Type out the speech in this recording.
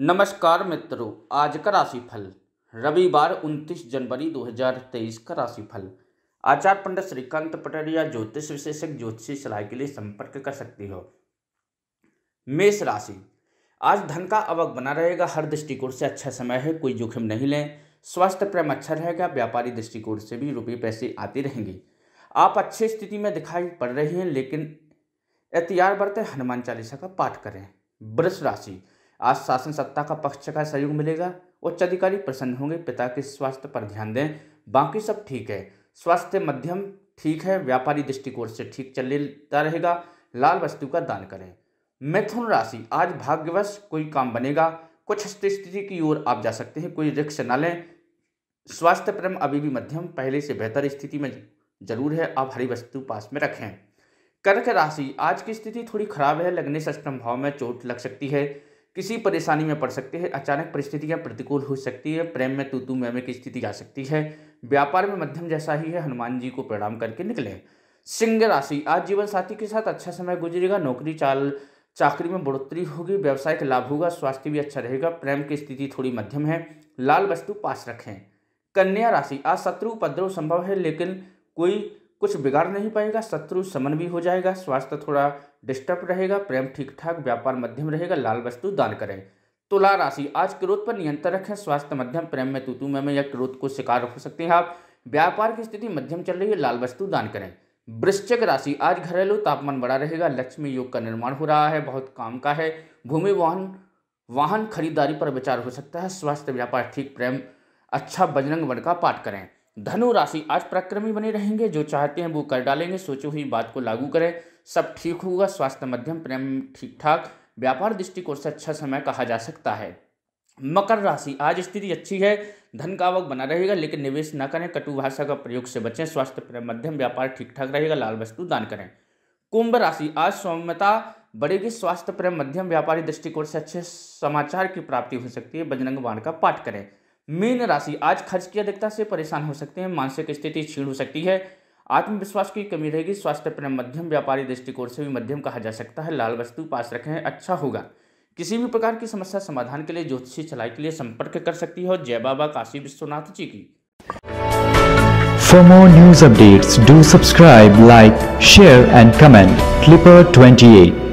नमस्कार मित्रों आज का राशिफल रविवार 29 जनवरी 2023 का राशिफल आचार्य पंडित श्रीकांत पटेल या ज्योतिष विशेषज्ञ ज्योतिषी सलाह के लिए संपर्क कर सकती हो मेष राशि आज धन का अवक बना रहेगा हर दृष्टिकोण से अच्छा समय है कोई जोखिम नहीं लें स्वास्थ्य प्रेम अच्छा रहेगा व्यापारी दृष्टिकोण से भी रुपये पैसे आते रहेंगे आप अच्छी स्थिति में दिखाई पड़ रहे हैं लेकिन एहतियात बरतें हनुमान चालीसा का पाठ करें वृष राशि आज शासन सत्ता का पक्ष का सहयोग मिलेगा उच्च अधिकारी प्रसन्न होंगे पिता के स्वास्थ्य पर ध्यान दें बाकी सब ठीक है स्वास्थ्य मध्यम ठीक है व्यापारी दृष्टिकोण से ठीक चलता रहेगा लाल वस्तु का दान करें मिथुन राशि आज भाग्यवश कोई काम बनेगा कुछ स्थिति की ओर आप जा सकते हैं कोई रिक्श न लें स्वास्थ्य प्रेम अभी भी मध्यम पहले से बेहतर स्थिति में जरूर है आप हरी वस्तु पास में रखें कर्क राशि आज की स्थिति थोड़ी खराब है लगने से अष्टम भाव में चोट लग सकती है किसी परेशानी में पड़ सकते हैं अचानक परिस्थितियाँ प्रतिकूल हो सकती है प्रेम में तू तू की स्थिति आ सकती है व्यापार में मध्यम जैसा ही है हनुमान जी को प्रणाम करके निकले सिंह राशि आज जीवन साथी के साथ अच्छा समय गुजरेगा नौकरी चाल चाकरी में बढ़ोतरी होगी व्यवसायिक लाभ होगा स्वास्थ्य भी अच्छा रहेगा प्रेम की स्थिति थोड़ी मध्यम है लाल वस्तु पास रखें कन्या राशि आज शत्रु उपद्रव संभव है लेकिन कोई कुछ बिगाड़ नहीं पाएगा शत्रु समन भी हो जाएगा स्वास्थ्य थोड़ा डिस्टर्ब रहेगा प्रेम ठीक ठाक व्यापार मध्यम रहेगा लाल वस्तु दान करें तुला राशि आज क्रोध पर नियंत्रण रखें स्वास्थ्य मध्यम प्रेम में तूतू में, में या क्रोध को शिकार हो सकते हैं आप व्यापार की स्थिति मध्यम चल रही है लाल वस्तु दान करें वृश्चिक राशि आज घरेलू तापमान बड़ा रहेगा लक्ष्मी योग का निर्माण हो रहा है बहुत काम का है भूमि वाहन वाहन खरीदारी पर विचार हो सकता है स्वास्थ्य व्यापार ठीक प्रेम अच्छा बजरंग वन का पाठ करें धनु राशि आज पराक्रमी बने रहेंगे जो चाहते हैं वो कर डालेंगे सोची हुई बात को लागू करें सब ठीक होगा स्वास्थ्य मध्यम प्रेम ठीक ठाक व्यापार दृष्टिकोण से अच्छा समय कहा जा सकता है मकर राशि आज स्थिति अच्छी है धन का आवक बना रहेगा लेकिन निवेश न करें कटु भाषा का प्रयोग से बचें स्वास्थ्य प्रेम मध्यम व्यापार ठीक ठाक रहेगा लाल वस्तु दान करें कुंभ राशि आज सौम्यता बढ़ेगी स्वास्थ्य प्रेम मध्यम व्यापारी दृष्टिकोण से अच्छे समाचार की प्राप्ति हो सकती है बजरंग बाण का पाठ करें मीन राशि आज खर्च की अधिकता से परेशान हो सकते हैं मानसिक स्थिति छीण हो सकती है आत्मविश्वास की कमी रहेगी स्वास्थ्य पर मध्यम व्यापारी दृष्टिकोण से भी मध्यम कहा जा सकता है लाल वस्तु पास रखें अच्छा होगा किसी भी प्रकार की समस्या समाधान के लिए ज्योतिषी चलाई के लिए संपर्क कर सकती है जय बाबा काशी विश्वनाथ जी की for more news updates do subscribe like share and comment क्लिपर ट्वेंटी